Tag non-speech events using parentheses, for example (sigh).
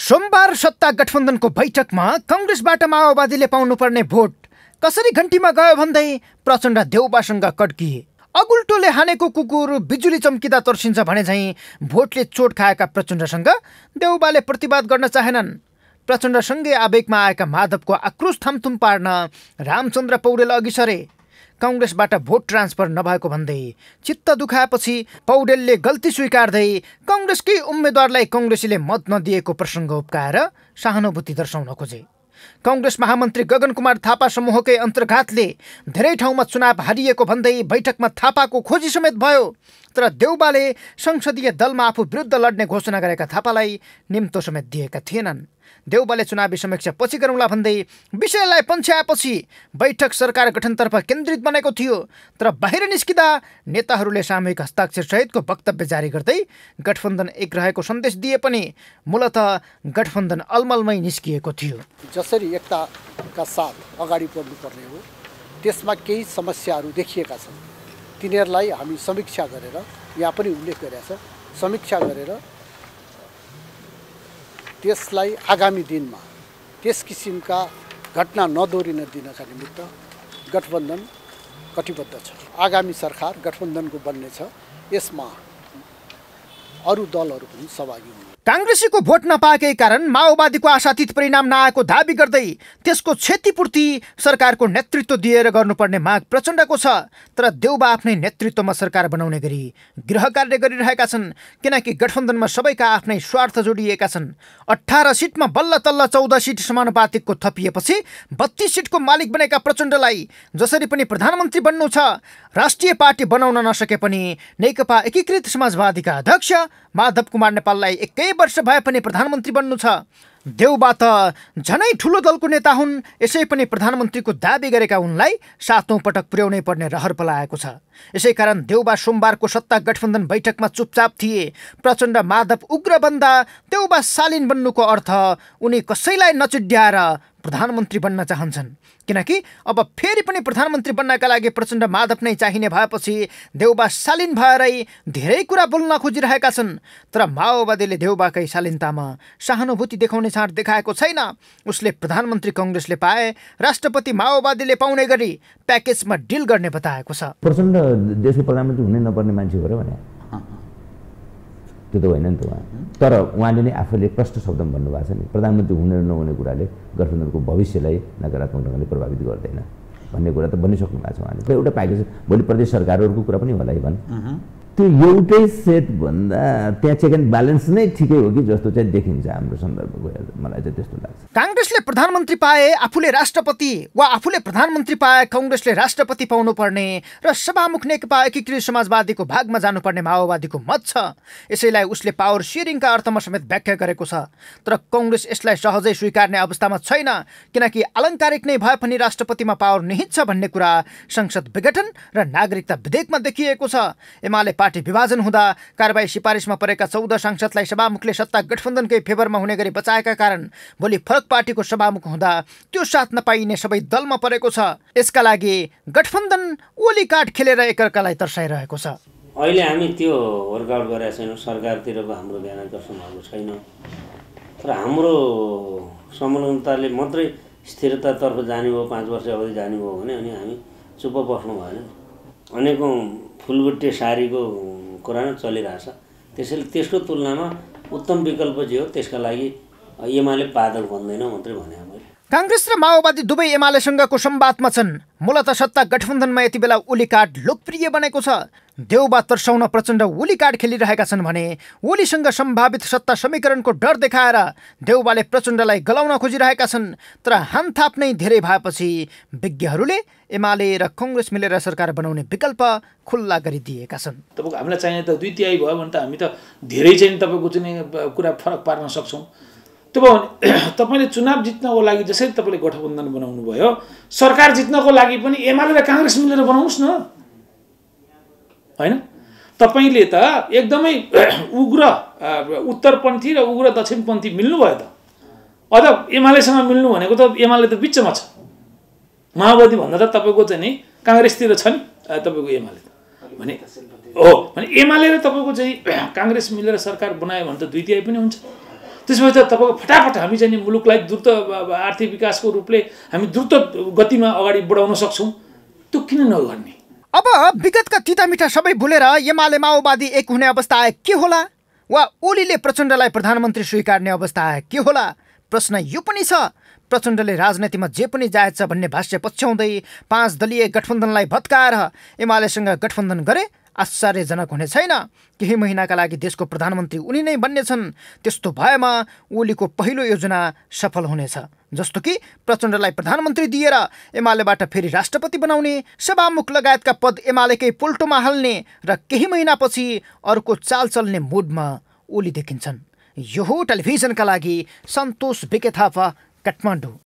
सोमबार सत्ता गठबन्धनको बैठकमा कङ्ग्रेसबाट माओवादीले पाउनुपर्ने भोट कसरी घन्टीमा गयो भन्दै प्रचण्ड देउबासँग कड्किए अगुल्टोले हानेको कुकुर बिजुली चम्किँदा तर्सिन्छ भने झैँ भोटले चोट खाएका प्रचण्डसँग देउबाले प्रतिवाद गर्न चाहेनन् प्रचण्डसँगै आवेगमा आएका माधवको आक्रोश थामथुम पार्न रामचन्द्र पौडेल अघि सरे कङ्ग्रेसबाट भोट ट्रान्सफर नभएको भन्दै चित्त दुखाएपछि पौडेलले गल्ती स्वीकार्दै कङ्ग्रेसकै उम्मेद्वारलाई कङ्ग्रेसीले मत नदिएको प्रसङ्ग उप्काएर सहानुभूति दर्शाउन खोजे कङ्ग्रेस महामन्त्री गगन कुमार थापा समूहकै अन्तर्घातले धेरै ठाउँमा चुनाव हारिएको भन्दै बैठकमा थापाको खोजी समेत भयो तर देउबाले संसदीय दलमा आफू विरुद्ध लड्ने घोषणा गरेका थापालाई निम्तो समेत दिएका थिएनन् देउबाले चुनावी समीक्षा पछि गरौँला भन्दै विषयलाई पन्छ्याएपछि बैठक सरकार गठनतर्फ केन्द्रित बनेको थियो तर बाहिर निस्किँदा नेताहरूले सामूहिक हस्ताक्षरसहितको वक्तव्य जारी गर्दै गठबन्धन एक रहेको सन्देश दिए पनि मूलत गठबन्धन अलमलमै निस्किएको थियो जसरी एकताका साथ अगाडि बढ्नुपर्ने हो त्यसमा केही समस्याहरू देखिएका छन् तिनीहरूलाई हामी समीक्षा गरेर यहाँ पनि उल्लेख गरेका छ समीक्षा गरेर त्यसलाई आगामी दिनमा त्यस किसिमका घटना नदोहोरिन दिनका निमित्त गठबन्धन कटिबद्ध छ आगामी सरकार गठबन्धनको बन्नेछ यसमा अरू दलहरू पनि सहभागी हुन् काङ्ग्रेसीको भोट नपाएकै कारण माओवादीको आशातीत परिणाम नआएको दावी गर्दै त्यसको क्षतिपूर्ति सरकारको नेतृत्व दिएर गर्नुपर्ने माग प्रचण्डको छ तर देउबा आफ्नै नेतृत्वमा सरकार बनाउने गरी गृह कार्य गरिरहेका छन् किनकि गठबन्धनमा सबैका आफ्नै स्वार्थ जोडिएका छन् अठार सिटमा बल्ल तल्ल चौध सिट समानुपातिकको थपिएपछि बत्तीस सिटको मालिक बनेका प्रचण्डलाई जसरी पनि प्रधानमन्त्री बन्नु छ राष्ट्रिय पार्टी बनाउन नसके पनि नेकपा एकीकृत समाजवादीका अध्यक्ष माधव कुमार नेपाललाई एकै वर्ष भए पनि प्रधानमन्त्री बन्नु छ देउबा त झनै ठुलो दलको नेता हुन् यसै पनि प्रधानमन्त्रीको दावी गरेका उनलाई सातौँ पटक पुर्याउनै पर्ने रहर पलाएको छ यसै कारण देउबा सोमबारको सत्ता गठबन्धन बैठकमा चुपचाप थिए प्रचण्ड माधव उग्र बन्दा देउबा वा शालिन बन्नुको अर्थ उनी कसैलाई नचुड्याएर प्रधानमन्त्री बन्न चाहन्छन् किनकि अब फेरि पनि प्रधानमन्त्री बन्नका लागि प्रचण्ड माधव नै चाहिने भएपछि देउबा सालिन भएरै धेरै कुरा बोल्न खोजिरहेका छन् तर माओवादीले देउबाकै शालीनतामा सहानुभूति देखाउने छाँट देखाएको छैन उसले प्रधानमन्त्री कङ्ग्रेसले पाए राष्ट्रपति माओवादीले पाउने गरी प्याकेजमा डिल गर्ने बताएको छ प्रचण्ड देशको प्रधानमन्त्री हुनै नपर्ने मान्छे हो र भने त्यो त होइन नि त उहाँ तर उहाँले नै आफूले प्रष्ट शब्दमा भन्नुभएको छ नि प्रधानमन्त्री हुने नहुने कुराले गठबन्धनको भविष्यलाई नकारात्मक ढङ्गले प्रभावित गर्दैन भन्ने कुरा त भनिसक्नु भएको छ उहाँले त्यो एउटा प्याकेज भोलि प्रदेश सरकारहरूको कुरा पनि होला है भन् त्यो एउटै सेटभन्दा त्यहाँ चेक एन्ड ब्यालेन्स नै ठिकै हो कि जस्तो चाहिँ देखिन्छ हाम्रो सन्दर्भको मलाई चाहिँ त्यस्तो लाग्छ काङ्ग्रेसले प्रधानमन्त्री पाए आफूले राष्ट्रपति वा आफूले प्रधानमन्त्री पाए कङ्ग्रेसले राष्ट्रपति पाउनुपर्ने र सभामुख नेकपा एकीकृत समाजवादीको भागमा जानुपर्ने माओवादीको मत छ यसैलाई उसले पावर सेयरिङका अर्थमा समेत व्याख्या गरेको छ तर कङ्ग्रेस यसलाई सहजै स्वीकार्ने अवस्थामा छैन किनकि आलङ्कारिक नै भए पनि राष्ट्रपतिमा पावर निहित छ भन्ने कुरा संसद विघटन र नागरिकता विधेयकमा देखिएको छ एमाले पार्टी विभाजन हुँदा कारवाही सिफारिसमा परेका चौध सांसदलाई सभामुखले सत्ता गठबन्धनकै फेभरमा हुने गरी बचाएका कारण भोलि फरक पार्टीको सभामुख हुँदा त्यो साथ नपाइने सबै दलमा परेको छ यसका लागि गठबन्धन ओली काठ खेलेर एकअर्कालाई तर्साइरहेको छ अहिले हामी त्यो वर्कआउट गरेका छैनौँ सरकारतिरको हाम्रो ध्यान आकर्षण भएको छैन तर हाम्रो समलताले मात्रै स्थिरतातर्फ जाने भयो पाँच वर्ष अवधि जाने भयो भने अनि हामी चुप बस्नु भएन अनेकौँ फुलबुट्टे सारीको कुरा नै चलिरहेछ त्यसैले त्यसको तुलनामा उत्तम विकल्प जे हो त्यसका लागि एमाले बादल भन्दैन मात्रै भने मैले काङ्ग्रेस र माओवादी दुवै एमालेसँगको सम्वादमा छन् मूलत सत्ता गठबन्धनमा यति बेला ओली कार्ड लोकप्रिय बनेको छ देउबा तर्साउन प्रचण्ड ओली कार्ड खेलिरहेका छन् भने ओलीसँग सम्भावित सत्ता समीकरणको डर देखाएर देउबाले प्रचण्डलाई गलाउन खोजिरहेका छन् तर हानथाप नै धेरै भएपछि विज्ञहरूले एमाले र कङ्ग्रेस मिलेर सरकार बनाउने विकल्प खुल्ला गरिदिएका छन् तपाईँको हामीलाई चाहिने त दुई तिहाई भयो भने त हामी त धेरै चाहिँ तपाईँको चाहिँ कुरा फरक पार्न सक्छौँ त्यो भयो भने (clears throat) तपाईँले चुनाव जित्नको लागि जसरी तपाईँले गठबन्धन बनाउनु भयो सरकार जित्नको लागि पनि एमाले र काङ्ग्रेस मिलेर बनाउनुहोस् न होइन तपाईँले त एकदमै उग्र उत्तरपन्थी र उग्र दक्षिणपन्थी मिल्नुभयो त अझ एमालेसँग मिल्नु भनेको त एमाले त बिचमा छ माओवादी भन्दा त तपाईँको चाहिँ नि काङ्ग्रेसतिर छ नि तपाईँको एमाले भने हो भने एमाले र तपाईँको चाहिँ (clears throat) काङ्ग्रेस मिलेर सरकार बनायो भने त दुई तिहाई पनि हुन्छ त्यसपछि त तपाईँको फटाफट हामी चाहिँ नि मुलुकलाई द्रुत आर्थिक विकासको रूपले हामी द्रुत गतिमा अगाडि बढाउन सक्छौँ त्यो किन नगर्ने अब विगतका तितामिठा सबै भुलेर एमाले माओवादी एक हुने अवस्था आए के होला वा ओलीले प्रचण्डलाई प्रधानमन्त्री स्वीकार्ने अवस्था आए के होला प्रश्न यो पनि छ प्रचण्डले राजनीतिमा जे पनि जायज छ भन्ने भाष्य पछ्याउँदै पाँच दलीय गठबन्धनलाई भत्काएर एमालेसँग गठबन्धन गरे आश्चर्यजनक हुने छैन केही महिनाका लागि देशको प्रधानमन्त्री उनी नै बन्नेछन् त्यस्तो भएमा ओलीको पहिलो योजना सफल हुनेछ जस्तो कि प्रचण्डलाई प्रधानमन्त्री दिएर एमालेबाट फेरि राष्ट्रपति बनाउने सभामुख लगायतका पद एमालेकै पोल्टोमा हाल्ने र केही महिनापछि अर्को चाल चल्ने मुडमा ओली देखिन्छन् यो हो टेलिभिजनका लागि सन्तोष बेके थापा काठमाडौँ